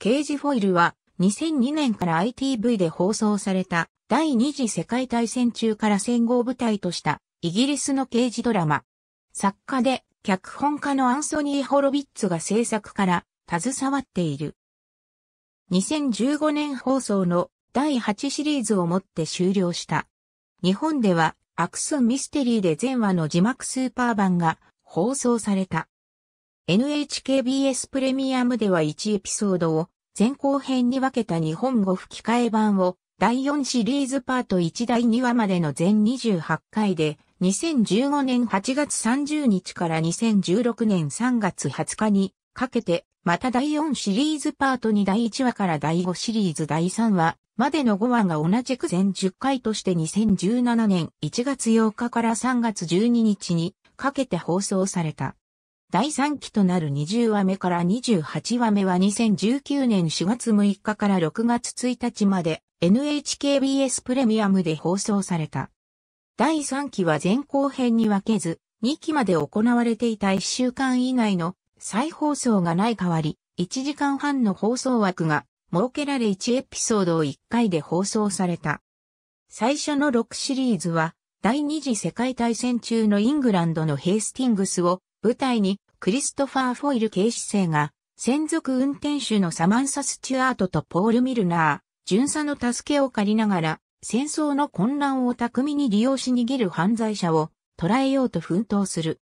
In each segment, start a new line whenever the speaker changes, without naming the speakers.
刑事フォイルは2002年から ITV で放送された第二次世界大戦中から戦後を舞台としたイギリスの刑事ドラマ。作家で脚本家のアンソニー・ホロビッツが制作から携わっている。2015年放送の第8シリーズをもって終了した。日本ではアクスミステリーで前話の字幕スーパー版が放送された。NHKBS プレミアムでは1エピソードを前後編に分けた日本語吹き替え版を第4シリーズパート1第2話までの全28回で2015年8月30日から2016年3月20日にかけてまた第4シリーズパート2第1話から第5シリーズ第3話までの5話が同じく全10回として2017年1月8日から3月12日にかけて放送された。第3期となる20話目から28話目は2019年4月6日から6月1日まで NHKBS プレミアムで放送された。第3期は前後編に分けず、2期まで行われていた1週間以内の再放送がない代わり、1時間半の放送枠が設けられ1エピソードを1回で放送された。最初の6シリーズは、第二次世界大戦中のイングランドのヘイスティングスを舞台にクリストファー・フォイル警視正が、専属運転手のサマンサ・スチュアートとポール・ミルナー、巡査の助けを借りながら、戦争の混乱を巧みに利用し逃げる犯罪者を捉えようと奮闘する。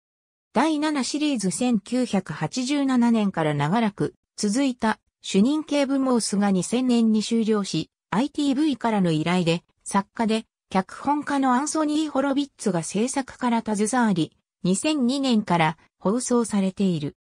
第7シリーズ1987年から長らく続いた主任警部モースが2000年に終了し、ITV からの依頼で作家で脚本家のアンソニー・ホロビッツが制作から携わり、2002年から放送されている。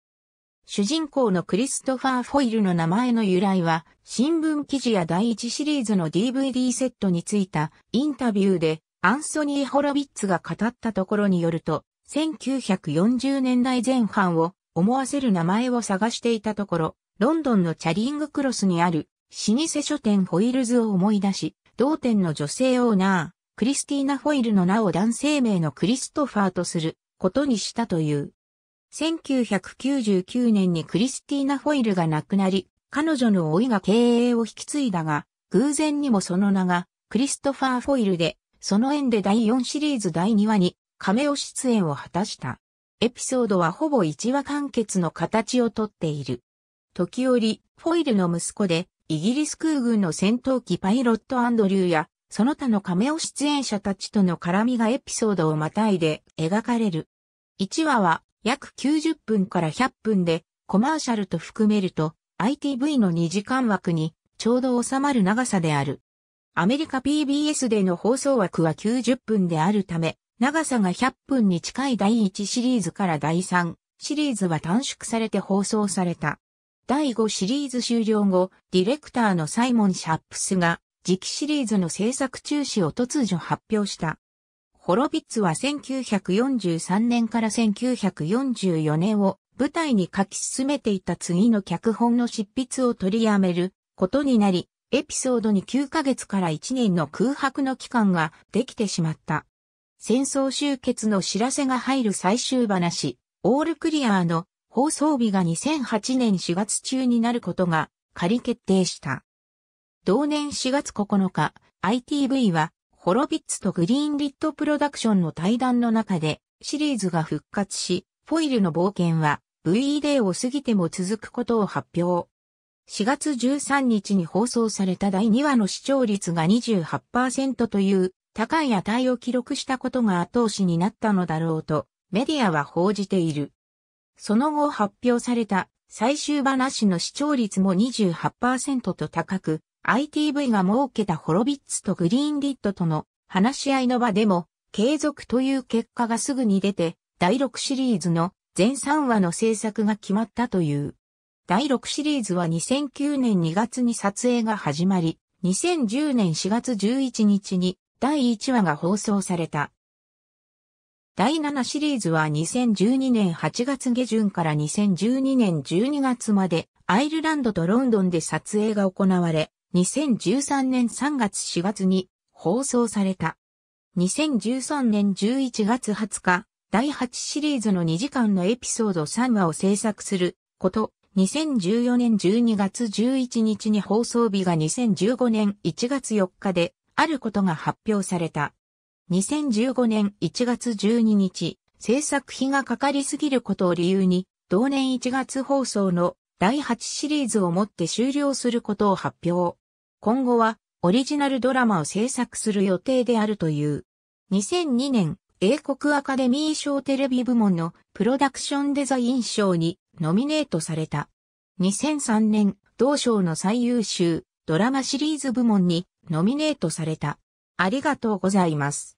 主人公のクリストファー・フォイルの名前の由来は、新聞記事や第一シリーズの DVD セットについたインタビューで、アンソニー・ホロビッツが語ったところによると、1940年代前半を思わせる名前を探していたところ、ロンドンのチャリングクロスにある老舗書店ホイルズを思い出し、同店の女性オーナー、クリスティーナ・フォイルの名を男性名のクリストファーとすることにしたという。1999年にクリスティーナ・フォイルが亡くなり、彼女の老いが経営を引き継いだが、偶然にもその名が、クリストファー・フォイルで、その縁で第4シリーズ第2話に、亀尾出演を果たした。エピソードはほぼ1話完結の形をとっている。時折、フォイルの息子で、イギリス空軍の戦闘機パイロットアンドリューや、その他の亀尾出演者たちとの絡みがエピソードをまたいで描かれる。1話は約90分から100分でコマーシャルと含めると ITV の2時間枠にちょうど収まる長さである。アメリカ PBS での放送枠は90分であるため、長さが100分に近い第1シリーズから第3シリーズは短縮されて放送された。第5シリーズ終了後、ディレクターのサイモン・シャップスが次期シリーズの制作中止を突如発表した。ホロビッツは1943年から1944年を舞台に書き進めていた次の脚本の執筆を取りやめることになり、エピソードに9ヶ月から1年の空白の期間ができてしまった。戦争終結の知らせが入る最終話、オールクリアーの放送日が2008年4月中になることが仮決定した。同年4月9日、ITV は、ホロビッツとグリーンリットプロダクションの対談の中で、シリーズが復活し、フォイルの冒険は、VE デーを過ぎても続くことを発表。4月13日に放送された第2話の視聴率が28%という高い値を記録したことが後押しになったのだろうとメディアは報じている。その後発表された最終話の視聴率も28%と高く、ITV が設けたホロビッツとグリーンリッドとの話し合いの場でも、継続という結果がすぐに出て、第6シリーズの全3話の制作が決まったという。第6シリーズは2009年2月に撮影が始まり、2010年4月11日に第1話が放送された。第7シリーズは2012年8月下旬から2012年12月までアイルランドとロンドンで撮影が行われ、2013年3月4月に放送された。2013年11月20日、第8シリーズの2時間のエピソード3話を制作すること、2014年12月11日に放送日が2015年1月4日であることが発表された。2015年1月12日、制作費がかかりすぎることを理由に、同年1月放送の第8シリーズをもって終了することを発表。今後はオリジナルドラマを制作する予定であるという。2002年、英国アカデミー賞テレビ部門のプロダクションデザイン賞にノミネートされた。2003年、同賞の最優秀ドラマシリーズ部門にノミネートされた。ありがとうございます。